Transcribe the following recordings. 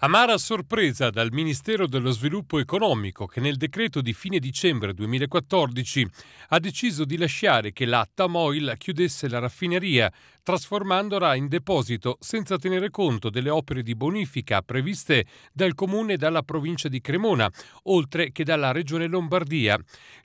Amara sorpresa dal Ministero dello Sviluppo Economico che nel decreto di fine dicembre 2014 ha deciso di lasciare che la Tamoil chiudesse la raffineria, trasformandola in deposito senza tenere conto delle opere di bonifica previste dal comune e dalla provincia di Cremona, oltre che dalla regione Lombardia.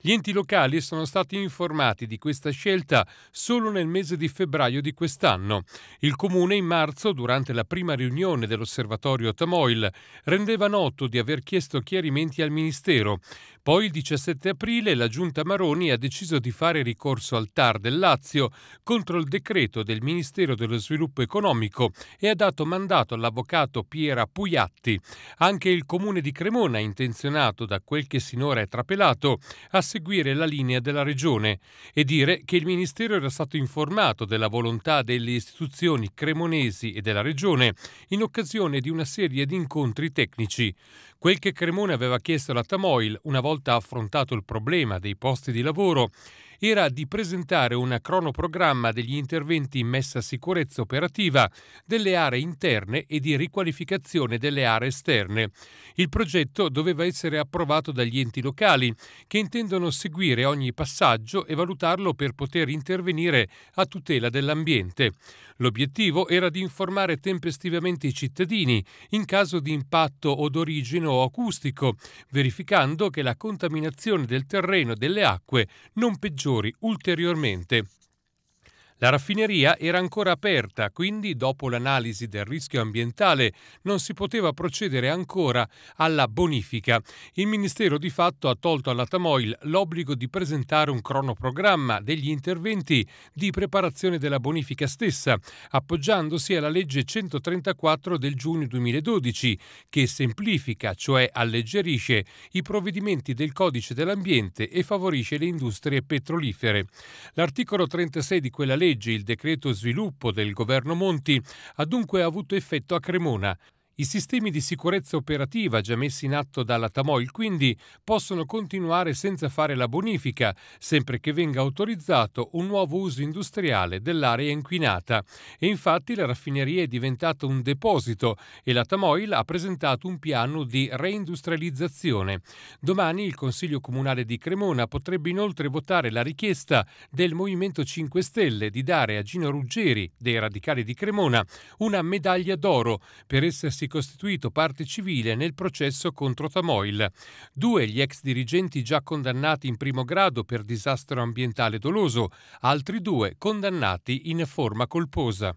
Gli enti locali sono stati informati di questa scelta solo nel mese di febbraio di quest'anno. Il comune in marzo, durante la prima riunione dell'osservatorio Tamoil, Boyle rendeva noto di aver chiesto chiarimenti al Ministero. Poi il 17 aprile la Giunta Maroni ha deciso di fare ricorso al TAR del Lazio contro il decreto del Ministero dello Sviluppo Economico e ha dato mandato all'avvocato Piera Pugliatti. Anche il Comune di Cremona è intenzionato, da quel che sinora è trapelato, a seguire la linea della Regione e dire che il Ministero era stato informato della volontà delle istituzioni cremonesi e della Regione in occasione di una serie di incontri tecnici. Quel che Cremona aveva chiesto alla Tamoil una volta affrontato il problema dei posti di lavoro era di presentare un cronoprogramma degli interventi in messa a sicurezza operativa delle aree interne e di riqualificazione delle aree esterne. Il progetto doveva essere approvato dagli enti locali, che intendono seguire ogni passaggio e valutarlo per poter intervenire a tutela dell'ambiente. L'obiettivo era di informare tempestivamente i cittadini in caso di impatto o d'origine o acustico, verificando che la contaminazione del terreno e delle acque non peggiori investitori ulteriormente la raffineria era ancora aperta, quindi dopo l'analisi del rischio ambientale non si poteva procedere ancora alla bonifica. Il Ministero di fatto ha tolto alla Tamoil l'obbligo di presentare un cronoprogramma degli interventi di preparazione della bonifica stessa, appoggiandosi alla legge 134 del giugno 2012, che semplifica, cioè alleggerisce, i provvedimenti del codice dell'ambiente e favorisce le industrie petrolifere. L'articolo 36 di quella legge leggi, il decreto sviluppo del governo Monti, ha dunque avuto effetto a Cremona. I sistemi di sicurezza operativa già messi in atto dalla Tamoil quindi possono continuare senza fare la bonifica, sempre che venga autorizzato un nuovo uso industriale dell'area inquinata. E infatti la raffineria è diventata un deposito e la Tamoil ha presentato un piano di reindustrializzazione. Domani il Consiglio Comunale di Cremona potrebbe inoltre votare la richiesta del Movimento 5 Stelle di dare a Gino Ruggeri, dei radicali di Cremona, una medaglia d'oro per essersi costituito parte civile nel processo contro Tamoil. Due gli ex dirigenti già condannati in primo grado per disastro ambientale doloso, altri due condannati in forma colposa.